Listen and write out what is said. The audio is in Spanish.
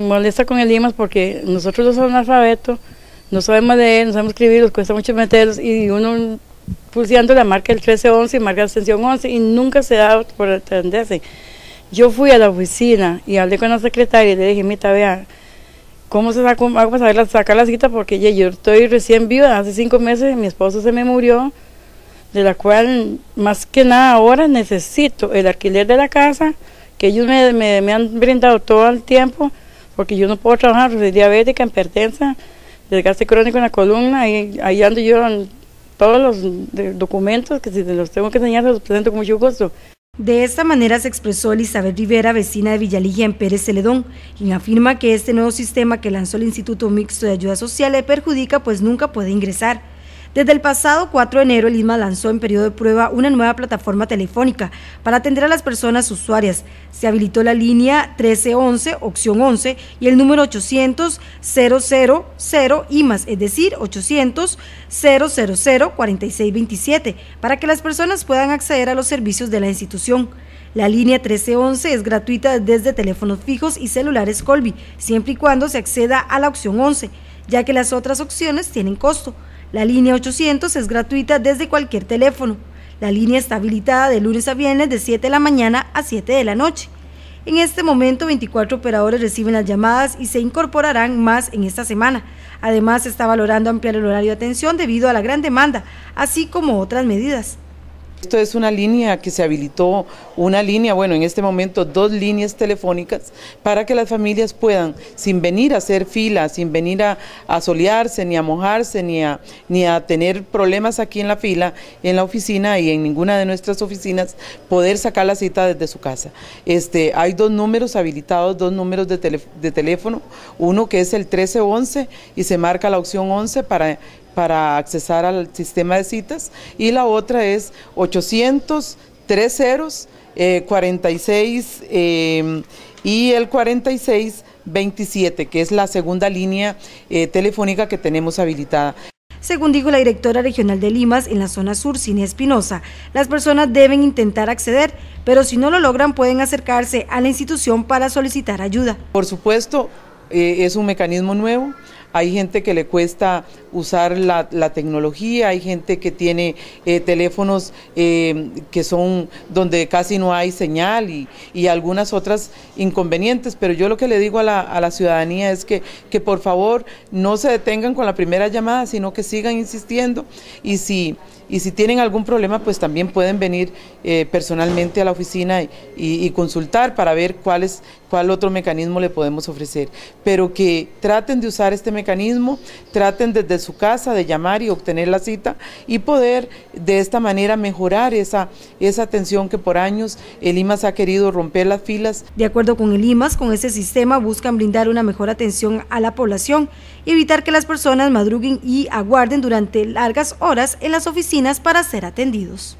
molesta con el IMAS porque nosotros somos analfabetos no sabemos leer, no sabemos escribir, nos cuesta mucho meterlos y uno pulseando la marca del 1311 y marca la extensión 11 y nunca se da por atenderse. Yo fui a la oficina y hablé con la secretaria y le dije, mita, vea, ¿cómo se saca, hago para sacar la cita? Porque yo estoy recién viva, hace cinco meses mi esposo se me murió, de la cual más que nada ahora necesito el alquiler de la casa, que ellos me han brindado todo el tiempo, porque yo no puedo trabajar, soy diabética, en pertenza, desgaste crónico en la columna, y ahí ando yo todos los documentos que si los tengo que enseñar, los presento con mucho gusto. De esta manera se expresó Elizabeth Rivera, vecina de Villaligia en Pérez Celedón, quien afirma que este nuevo sistema que lanzó el Instituto Mixto de Ayuda Social le perjudica pues nunca puede ingresar, desde el pasado 4 de enero, el ISMA lanzó en periodo de prueba una nueva plataforma telefónica para atender a las personas usuarias. Se habilitó la línea 1311, opción 11, y el número 800-000 IMAS, es decir, 800-000-4627, para que las personas puedan acceder a los servicios de la institución. La línea 1311 es gratuita desde teléfonos fijos y celulares Colby, siempre y cuando se acceda a la opción 11, ya que las otras opciones tienen costo. La línea 800 es gratuita desde cualquier teléfono. La línea está habilitada de lunes a viernes de 7 de la mañana a 7 de la noche. En este momento 24 operadores reciben las llamadas y se incorporarán más en esta semana. Además, se está valorando ampliar el horario de atención debido a la gran demanda, así como otras medidas. Esto es una línea que se habilitó, una línea, bueno, en este momento dos líneas telefónicas para que las familias puedan, sin venir a hacer fila, sin venir a, solearse, ni a mojarse, ni a, ni a tener problemas aquí en la fila, en la oficina y en ninguna de nuestras oficinas, poder sacar la cita desde su casa. Este, hay dos números habilitados, dos números de, de teléfono, uno que es el 1311 y se marca la opción 11 para para accesar al sistema de citas y la otra es 800 30 46 y el 4627, que es la segunda línea eh, telefónica que tenemos habilitada. Según dijo la directora regional de Limas en la zona sur, Cine Espinosa, las personas deben intentar acceder, pero si no lo logran pueden acercarse a la institución para solicitar ayuda. Por supuesto, eh, es un mecanismo nuevo. Hay gente que le cuesta usar la, tecnología, hay gente que tiene eh, teléfonos eh, que son donde casi no hay señal y, algunas otras inconvenientes, pero yo lo que le digo a la, ciudadanía es que, que por favor no se detengan con la primera llamada, sino que sigan insistiendo y si, y si tienen algún problema, pues también pueden venir personalmente a la oficina y, consultar para ver cuál, es, cuál otro mecanismo le podemos ofrecer pero que traten de usar este mecanismo, traten desde su casa de llamar y obtener la cita y poder de esta manera mejorar esa, atención que por años el IMAS ha querido romper las filas. De acuerdo con el IMAS, con ese sistema buscan brindar una mejor atención a la población y evitar que las personas madruguen y aguarden durante largas horas en las oficinas para ser atendidos.